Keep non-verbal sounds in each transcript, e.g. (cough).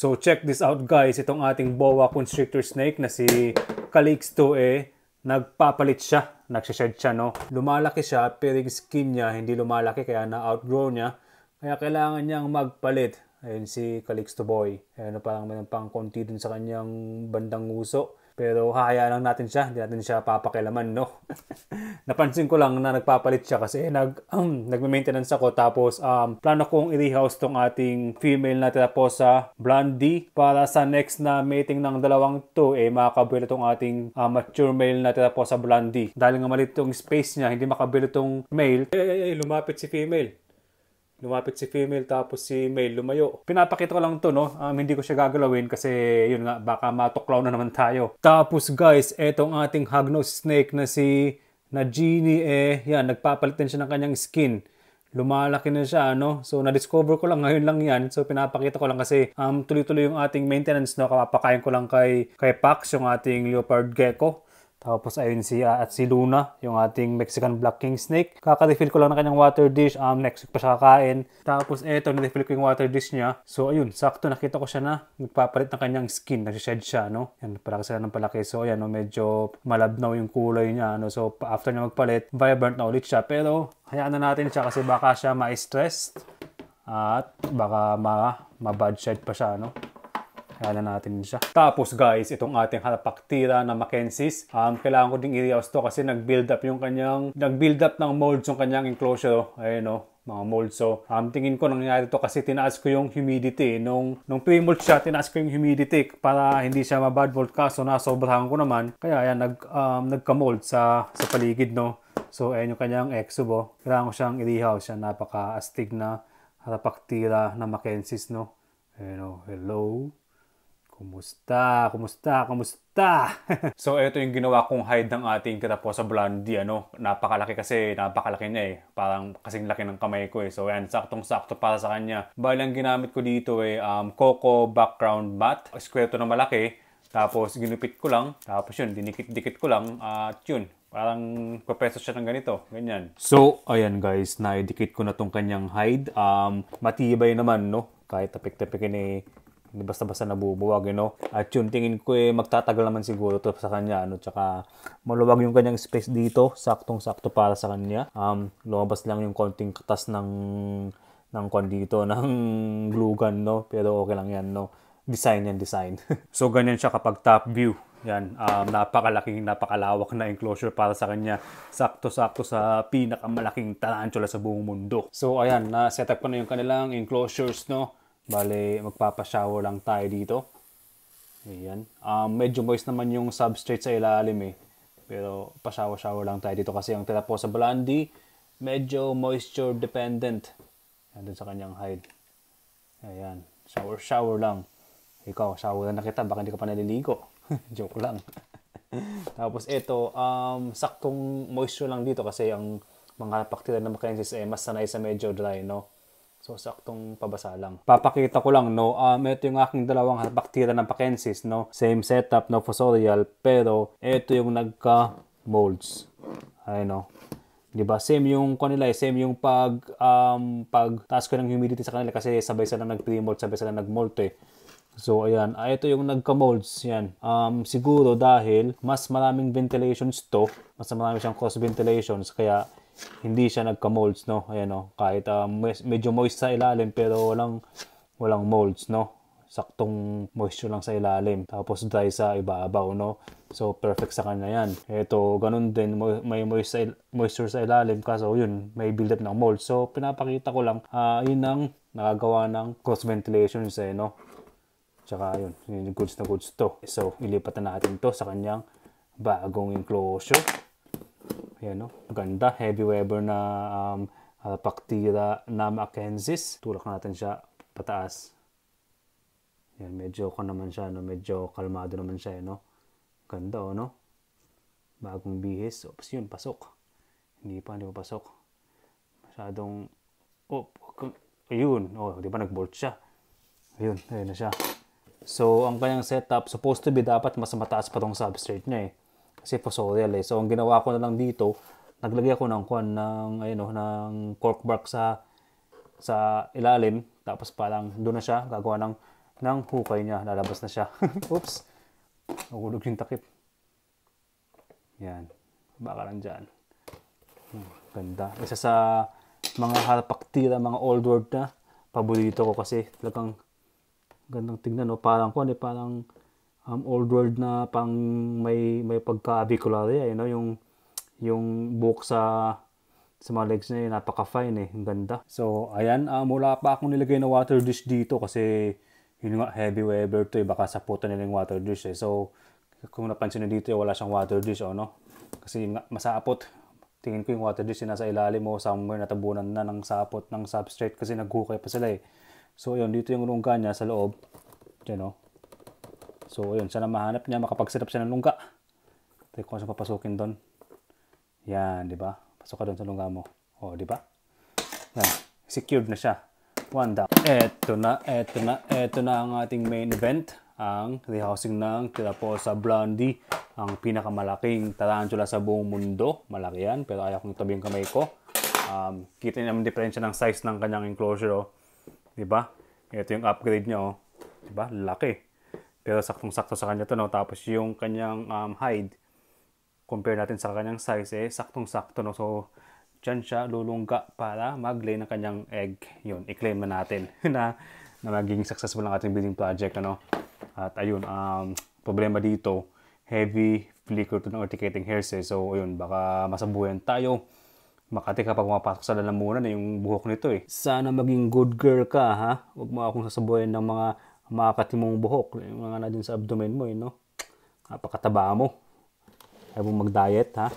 So check this out guys, itong ating boa constrictor snake na si Calix 2A, eh, nagpapalit siya, nagsashed siya no. Lumalaki siya pero yung skin niya hindi lumalaki kaya na-outgrow niya. Kaya kailangan niyang magpalit. Ayun si Calix 2 Boy. Ayun, parang may pang konti dun sa kanyang bandang uso. Pero hahayaan lang natin siya, hindi natin siya papakilaman, no? (laughs) Napansin ko lang na nagpapalit siya kasi nag, um, nagme-maintenance ako. Tapos, um, plano kong i-rehouse tong ating female na sa Blondie, para sa next na mating ng dalawang to, eh, makakabila tong ating uh, mature male na sa Blondie. Dahil nga malit tong space niya, hindi makabila tong male, eh, eh, eh, lumapit si female lumapit si female tapos si male lumayo. Pinapakita ko lang to no, um, hindi ko siya gagalawin kasi yun nga baka matuklaw na naman tayo. Tapos guys, etong ating Hagnos snake na si na Genie eh, yan, nagpapalit din siya ng kanyang skin. Lumalaki na siya, ano. So, na-discover ko lang ngayon lang yan. So, pinapakita ko lang kasi um, tuloy-tuloy yung ating maintenance, no? Kapapakain ko lang kay, kay Pax, yung ating leopard gecko. Tapos ayun si uh, at si Luna, yung ating Mexican Black King Snake. Kaka-refill ko lang ng kanyang water dish. Um, next week pa siya kakain. Tapos eto, na-refill ko yung water dish niya. So ayun, sakto nakita ko siya na nagpapalit ng kanyang skin. Nag-shed siya, no? Yan, para kasi ng palaki. So ayan, no, medyo malabnaw yung kulay niya, no? So after niya magpalit, vibrant na ulit siya. Pero hayaan na natin siya kasi baka siya ma-stress at baka ma ma-bad shed pa siya, no? Ayan na natin siya. Tapos guys, itong ating halapaktira na Mackenzie's. Um, kailangan ko ding i-rehouse to kasi nag-build up yung kanyang, nag-build up ng molds yung kanyang enclosure. Oh. Ayan o oh, mga mold. So, oh. um, tingin ko nangyari to kasi tinaas ko yung humidity. Eh. Nung, nung pre-mold siya, tinaas ko yung humidity para hindi siya ma mabad mold kaso nasobrahan ko naman. Kaya ayan, nag, um, nagka-mold sa, sa paligid, no? So, ayun yung kanyang exubo. Kailangan ko siyang i-rehouse. Siya napaka-astig na harapaktira na Mackenzie's, no? Ayan, oh, hello. Kumusta? Kumusta? Kumusta? (laughs) so, ito yung ginawa kong hide ng ating sa blondie, ano? Napakalaki kasi, napakalaki niya eh. Parang kasing laki ng kamay ko eh. So, yan, saktong-sakto para sa kanya. Bali, ang ginamit ko dito eh, um, Coco Background Mat. Square to na malaki. Tapos, ginupit ko lang. Tapos yun, dinikit-dikit ko lang. At yun, Parang papeso siya ng ganito, ganyan. So, ayan guys, naidikit ko na tong kanyang hide. Um, matibay naman, no? Kahit tapik-tapikin eh, basta-basta nabubuwag, you know. At yun, tingin ko eh, magtatagal naman siguro to sa kanya, ano. Tsaka, maluwag yung kanyang space dito, saktong-sakto para sa kanya. Um, lumabas lang yung konting katas ng ng kwan dito, (laughs) ng glue gun, no? Pero okay lang yan, no? Design yan, design. (laughs) so, ganyan siya kapag top view. Yan, um, napakalaking, napakalawak na enclosure para sa kanya. Sakto-sakto sa pinakamalaking tarantula sa buong mundo. So, ayan, na-set up ko na yung kanilang enclosures, no? Bale, magpapashower lang tayo dito. Ayan. Um, medyo moist naman yung substrate sa ilalim eh. Pero pashower-shower lang tayo dito kasi ang sa Blondie medyo moisture dependent. Ayan sa kanyang hide. Ayan. Shower, shower lang. Ikaw, shower na kita. Baka hindi ka pa naliligo. (laughs) Joke lang. (laughs) Tapos ito, um, saktong moisture lang dito kasi ang mga bacteria na makinsis eh, mas sanay sa medyo dry, no? So, saktong pabasa lang. Papakita ko lang, no? Um, ah, ito yung aking dalawang bacteria ng Pakensis, no? Same setup, no? Fossorial. Pero, ito yung nagka-molds. Ayun, no? Diba? Same yung kanila, same yung pag um, pag taas ko ng humidity sa kanila kasi sabay sila nag-pre-molt, sabay sila nag-molt eh. So ayan, ah, ito yung nagka-molds yan. Um, siguro dahil mas maraming ventilations to, mas marami siyang cross ventilations kaya hindi siya nagka-molds, no? Ayan, no? Kahit uh, medyo moist sa ilalim, pero walang, walang molds, no? saktong moisture lang sa ilalim tapos dry sa ibabaw no so perfect sa kanya yan ito ganun din may moisture sa ilalim kaso yun may build up ng mold so pinapakita ko lang uh, yun ang nakagawa ng cross ventilation eh no tsaka yun yun goods na goods to so ilipat natin to sa kanyang bagong enclosure Ayan, no? Maganda, heavy Weber na um, uh, ah, paktira na Mackenzie's. Tulak natin siya pataas. Yan, medyo ko naman siya, no? Medyo kalmado naman siya, no? Ganda, oh, no? Bagong bihis. Oops, yun, pasok. Hindi pa, hindi pa pasok. Masyadong... Oh, ayun. Oh, di ba nag-bolt siya? Ayun, ayun na siya. So, ang kanyang setup, supposed to be dapat mas mataas pa tong substrate niya eh kasi pasorial eh. So, ang ginawa ko na lang dito, naglagay ako ng kwan ng, ayun oh, ng cork bark sa sa ilalim. Tapos parang doon na siya, gagawa ng, ng hukay niya. Lalabas na siya. (laughs) Oops! Nahulog yung takip. Yan. Baka lang dyan. Hmm, ganda. Isa sa mga harapaktira, mga old world na paborito ko kasi talagang gandang tignan. No? Parang kwan eh, parang um, old world na pang may may pagka-avicularia, you eh, know, yung yung book sa sa mga legs niya, napaka-fine eh. Ang ganda. So, ayan. Uh, mula pa akong nilagay na water dish dito kasi yun nga, heavy weather to eh. Baka saputan nila yung water dish eh. So, kung napansin nyo dito eh, wala siyang water dish o oh, no. Kasi masapot. Tingin ko yung water dish eh, nasa ilalim mo oh. somewhere natabunan na ng sapot ng substrate kasi naghukay pa sila eh. So, yun. Dito yung rungga niya sa loob. Diyan o. Oh. So, ayun, Sana mahanap niya. makapag Makapagsinap siya ng lungga. Ito ko saan papasukin doon. Yan, di ba? Pasok ka doon sa lungga mo. O, oh, di ba? Yan. Secured na siya. One down. Eto na, eto na, eto na ang ating main event. Ang rehousing ng Tiraposa Blondie. Ang pinakamalaking tarantula sa buong mundo. Malaki yan, pero ayaw kong tabi yung kamay ko. Um, kita niyo naman diferensya ng size ng kanyang enclosure. Oh. Di ba? Ito yung upgrade niya. Oh. Di ba? Laki. Pero saktong-sakto sa kanya to, no? Tapos yung kanyang um, hide, compare natin sa kanyang size, eh, saktong-sakto, no? So, dyan siya lulungga para mag-lay ng kanyang egg. Yun, i-claim na natin (laughs) na, na magiging successful ang ating building project, ano? At ayun, um, problema dito, heavy flicker to ng urticating hairs, eh. So, ayun, baka masabuyan tayo. Makati ka kapag pumapasok sa lalamunan, eh, yung buhok nito, eh. Sana maging good girl ka, ha? Huwag mo akong sasabuyan ng mga umakat mong buhok, yung mga na dun sa abdomen mo, eh, no? Napakataba mo. Kaya mo mag-diet, ha?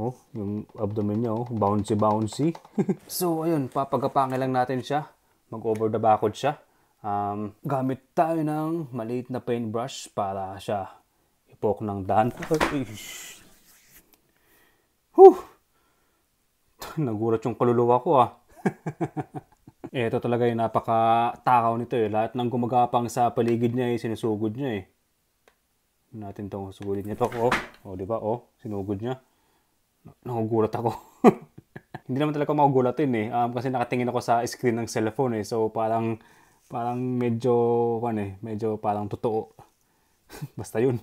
Oh, yung abdomen niya, oh, bouncy-bouncy. (laughs) so, ayun, papagapangin lang natin siya. Mag-over the backwood siya. Um, gamit tayo ng maliit na paintbrush para siya ipok ng dahan. Whew! Nagurat yung kaluluwa ko, ah. (laughs) Eh, ito talaga yung napaka-takaw nito eh. Lahat ng gumagapang sa paligid niya eh, sinusugod niya eh. Ano natin itong sugulin niya. Ito, oh. Oh, di ba? Oh, sinugod niya. Nagugulat ako. (laughs) Hindi naman talaga makugulatin eh. Um, kasi nakatingin ako sa screen ng cellphone eh. So, parang, parang medyo, ano eh, medyo parang totoo. (laughs) Basta yun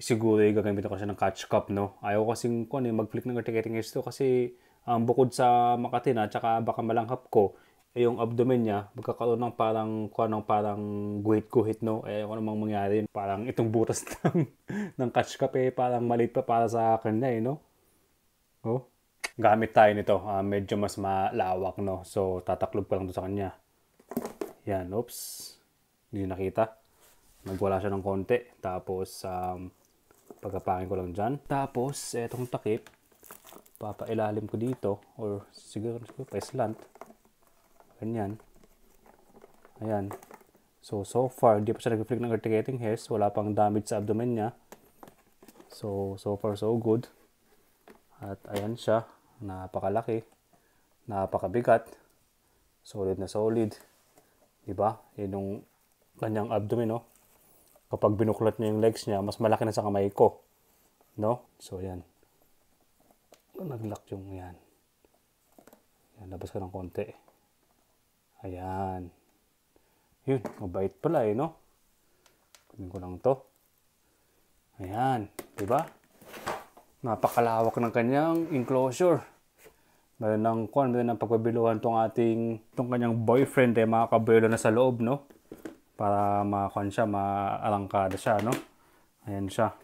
siguro eh, gagamitin ko siya ng catch cup, no? Ayaw kasi ko, ano, mag flick ng ticketing ito kasi um, bukod sa Makati na, ah, tsaka baka malanghap ko, eh, yung abdomen niya, magkakaroon ng parang, kung anong parang guhit kuhit no? Eh, kung anong mangyari, parang itong butas (laughs) ng, ng catch cup, eh, parang malit pa para sa kanya, eh, no? Oh. Gamit tayo nito, uh, medyo mas malawak, no? So, tataklog ko lang doon sa kanya. Yan, oops. Hindi nakita. Nagwala siya ng konti. Tapos, um, pagkapakin ko lang dyan. Tapos, etong takip, papailalim ko dito or siguro, siguro pa slant. Ganyan. Ayan. So, so far, hindi pa siya nag-flick ng articulating hairs. Wala pang damage sa abdomen niya. So, so far, so good. At ayan siya. Napakalaki. Napakabigat. Solid na solid. Diba? Yun yung kanyang abdomen, no? kapag binuklat niya yung legs niya, mas malaki na sa kamay ko. No? So, yan. Naglock yung yan. yan. Labas ka ng konti. Ayan. Yun, mabait pala eh, no? Kunin ko lang to. Ayan, di ba? Napakalawak ng kanyang enclosure. Meron ng kwan, meron ng pagpabiluhan tong ating, tong kanyang boyfriend eh, mga kabuelo na sa loob, no? para makuan siya, maarangkada siya, no? Ayan siya,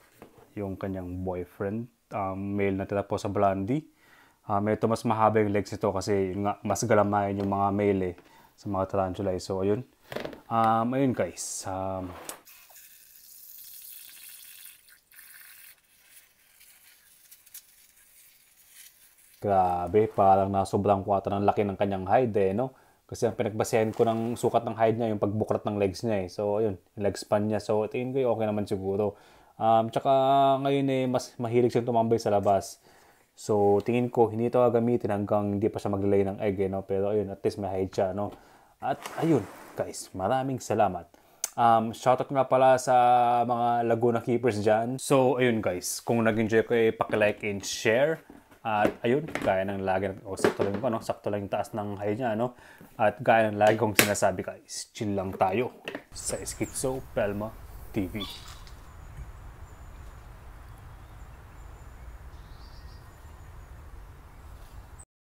yung kanyang boyfriend. Um, male na tira po sa Blondie. Uh, medyo mas mahaba yung legs ito kasi yung nga, mas galamayan yung mga male eh, sa mga tarantula. Eh. So, ayun. Um, ayun guys. Um, grabe, parang na sobrang ng laki ng kanyang hide eh, no? Kasi ang pinagbasehan ko ng sukat ng hide niya, yung pagbuklat ng legs niya eh. So, ayun, yung leg span niya. So, tingin ko okay naman siguro. Um, tsaka ngayon eh, mas mahilig siyang tumambay sa labas. So, tingin ko, hindi ito gagamitin hanggang hindi pa siya maglalay ng egg, eh, no? Pero, ayun, at least may hide siya, no? At, ayun, guys, maraming salamat. Um, shoutout nga pala sa mga Laguna Keepers dyan. So, ayun guys, kung nag-enjoy ko, eh, pakilike and share. At ayun, gaya ng lagi, o oh, sakto lang, ano, sakto lang yung taas ng high niya, ano. At gaya ng lagi kong sinasabi guys, chill lang tayo sa Skitso Pelma TV.